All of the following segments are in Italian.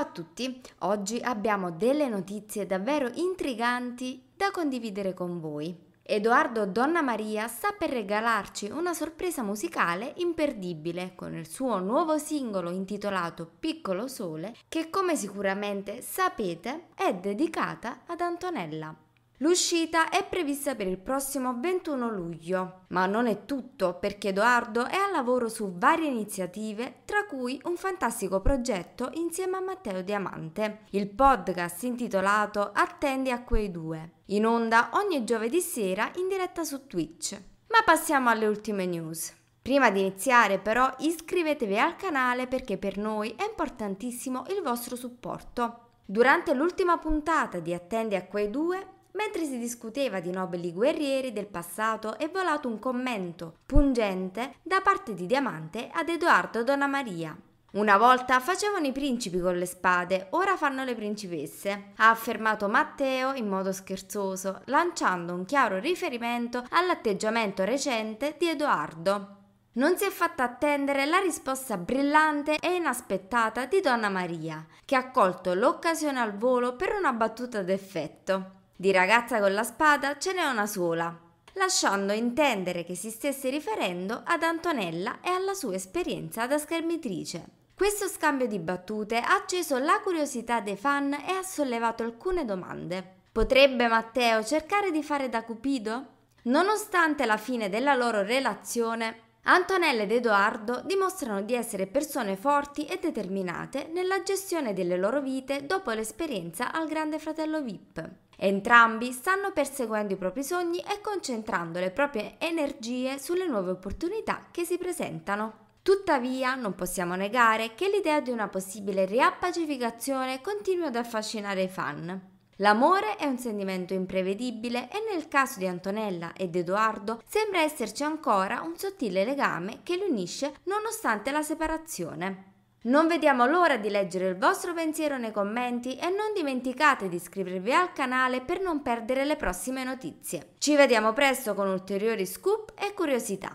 Ciao a tutti, oggi abbiamo delle notizie davvero intriganti da condividere con voi. Edoardo Donna Maria sta per regalarci una sorpresa musicale imperdibile con il suo nuovo singolo intitolato Piccolo Sole che come sicuramente sapete è dedicata ad Antonella. L'uscita è prevista per il prossimo 21 luglio, ma non è tutto perché Edoardo è al lavoro su varie iniziative, tra cui un fantastico progetto insieme a Matteo Diamante, il podcast intitolato Attendi a quei due, in onda ogni giovedì sera in diretta su Twitch. Ma passiamo alle ultime news. Prima di iniziare però iscrivetevi al canale perché per noi è importantissimo il vostro supporto. Durante l'ultima puntata di Attendi a quei due Mentre si discuteva di nobili guerrieri del passato è volato un commento pungente da parte di Diamante ad Edoardo Donnamaria. Una volta facevano i principi con le spade, ora fanno le principesse, ha affermato Matteo in modo scherzoso, lanciando un chiaro riferimento all'atteggiamento recente di Edoardo. Non si è fatta attendere la risposta brillante e inaspettata di Donna Maria, che ha colto l'occasione al volo per una battuta d'effetto. Di ragazza con la spada ce n'è una sola, lasciando intendere che si stesse riferendo ad Antonella e alla sua esperienza da schermitrice. Questo scambio di battute ha acceso la curiosità dei fan e ha sollevato alcune domande. Potrebbe Matteo cercare di fare da Cupido? Nonostante la fine della loro relazione, Antonella ed Edoardo dimostrano di essere persone forti e determinate nella gestione delle loro vite dopo l'esperienza al Grande Fratello VIP. Entrambi stanno perseguendo i propri sogni e concentrando le proprie energie sulle nuove opportunità che si presentano. Tuttavia, non possiamo negare che l'idea di una possibile riappacificazione continua ad affascinare i fan. L'amore è un sentimento imprevedibile e nel caso di Antonella ed Edoardo sembra esserci ancora un sottile legame che li unisce nonostante la separazione. Non vediamo l'ora di leggere il vostro pensiero nei commenti e non dimenticate di iscrivervi al canale per non perdere le prossime notizie. Ci vediamo presto con ulteriori scoop e curiosità.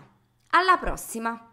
Alla prossima!